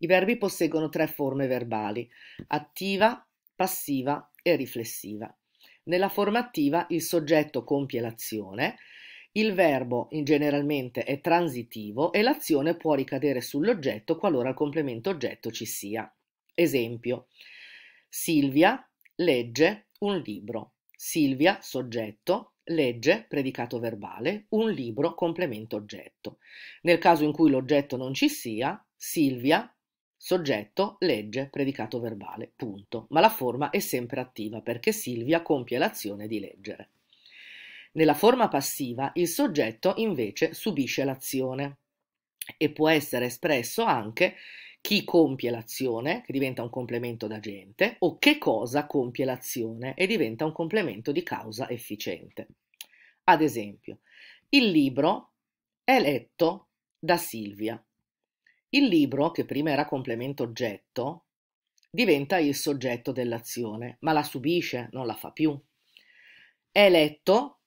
I verbi posseggono tre forme verbali, attiva, passiva e riflessiva. Nella forma attiva il soggetto compie l'azione, il verbo generalmente è transitivo e l'azione può ricadere sull'oggetto qualora il complemento oggetto ci sia. Esempio, Silvia legge un libro. Silvia, soggetto, legge, predicato verbale, un libro, complemento oggetto. Nel caso in cui l'oggetto non ci sia, Silvia Soggetto, legge, predicato verbale, punto. Ma la forma è sempre attiva perché Silvia compie l'azione di leggere. Nella forma passiva il soggetto invece subisce l'azione e può essere espresso anche chi compie l'azione, che diventa un complemento d'agente, o che cosa compie l'azione e diventa un complemento di causa efficiente. Ad esempio, il libro è letto da Silvia, il libro, che prima era complemento-oggetto, diventa il soggetto dell'azione, ma la subisce, non la fa più. È letto,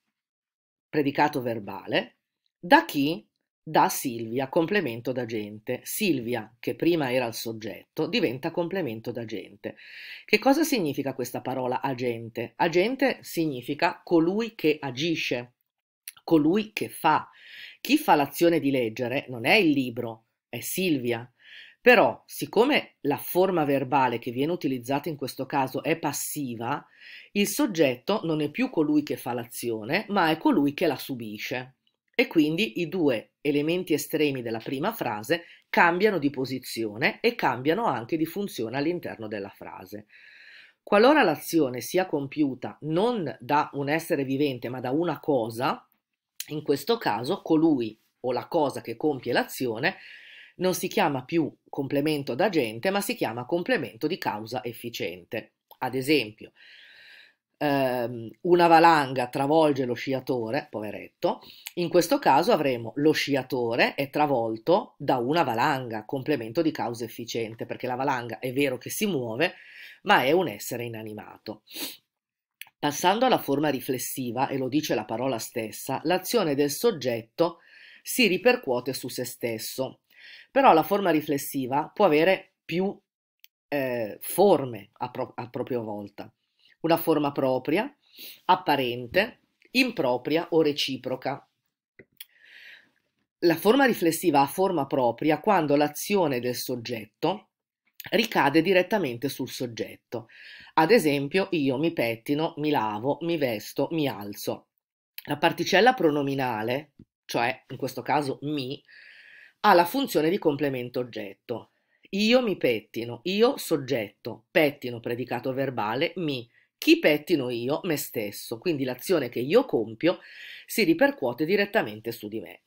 predicato verbale, da chi? Da Silvia, complemento d'agente. Silvia, che prima era il soggetto, diventa complemento d'agente. Che cosa significa questa parola agente? Agente significa colui che agisce, colui che fa. Chi fa l'azione di leggere non è il libro, è Silvia. Però, siccome la forma verbale che viene utilizzata in questo caso è passiva, il soggetto non è più colui che fa l'azione, ma è colui che la subisce. E quindi i due elementi estremi della prima frase cambiano di posizione e cambiano anche di funzione all'interno della frase. Qualora l'azione sia compiuta non da un essere vivente, ma da una cosa, in questo caso colui o la cosa che compie l'azione non si chiama più complemento d'agente, ma si chiama complemento di causa efficiente. Ad esempio, ehm, una valanga travolge lo sciatore, poveretto, in questo caso avremo lo sciatore è travolto da una valanga, complemento di causa efficiente, perché la valanga è vero che si muove, ma è un essere inanimato. Passando alla forma riflessiva, e lo dice la parola stessa, l'azione del soggetto si ripercuote su se stesso, però la forma riflessiva può avere più eh, forme a, pro a propria volta. Una forma propria, apparente, impropria o reciproca. La forma riflessiva ha forma propria quando l'azione del soggetto ricade direttamente sul soggetto. Ad esempio, io mi pettino, mi lavo, mi vesto, mi alzo. La particella pronominale, cioè in questo caso mi, ha la funzione di complemento oggetto. Io mi pettino, io soggetto, pettino predicato verbale, mi, chi pettino io, me stesso, quindi l'azione che io compio si ripercuote direttamente su di me.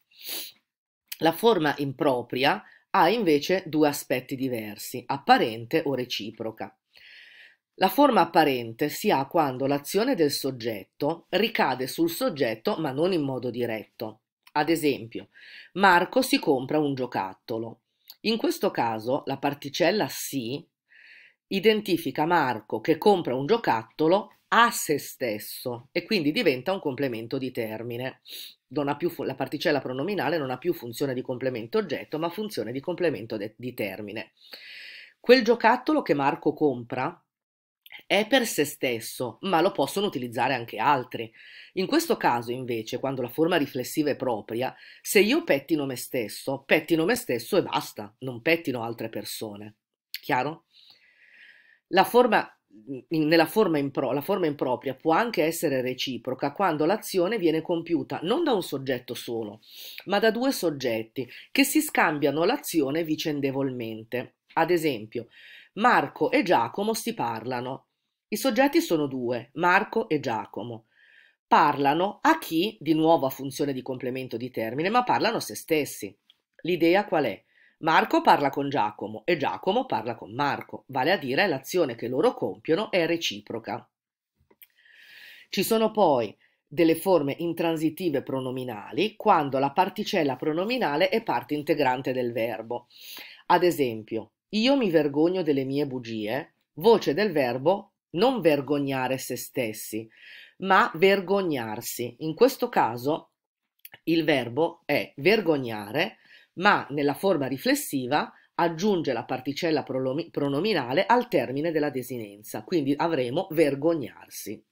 La forma impropria ha invece due aspetti diversi, apparente o reciproca. La forma apparente si ha quando l'azione del soggetto ricade sul soggetto ma non in modo diretto. Ad esempio, Marco si compra un giocattolo. In questo caso la particella si identifica Marco che compra un giocattolo a se stesso e quindi diventa un complemento di termine. la particella pronominale non ha più funzione di complemento oggetto, ma funzione di complemento di termine. Quel giocattolo che Marco compra è per se stesso, ma lo possono utilizzare anche altri. In questo caso, invece, quando la forma riflessiva è propria, se io pettino me stesso, pettino me stesso e basta, non pettino altre persone. Chiaro? La forma mhmm, nella forma, impro- la forma impropria può anche essere reciproca quando l'azione viene compiuta non da un soggetto solo, ma da due soggetti che si scambiano l'azione vicendevolmente. Ad esempio, Marco e Giacomo si parlano, i soggetti sono due, Marco e Giacomo. Parlano a chi, di nuovo a funzione di complemento di termine, ma parlano a se stessi. L'idea qual è? Marco parla con Giacomo e Giacomo parla con Marco, vale a dire l'azione che loro compiono è reciproca. Ci sono poi delle forme intransitive pronominali quando la particella pronominale è parte integrante del verbo. Ad esempio, io mi vergogno delle mie bugie, voce del verbo non vergognare se stessi, ma vergognarsi. In questo caso il verbo è vergognare, ma nella forma riflessiva aggiunge la particella pronominale al termine della desinenza, quindi avremo vergognarsi.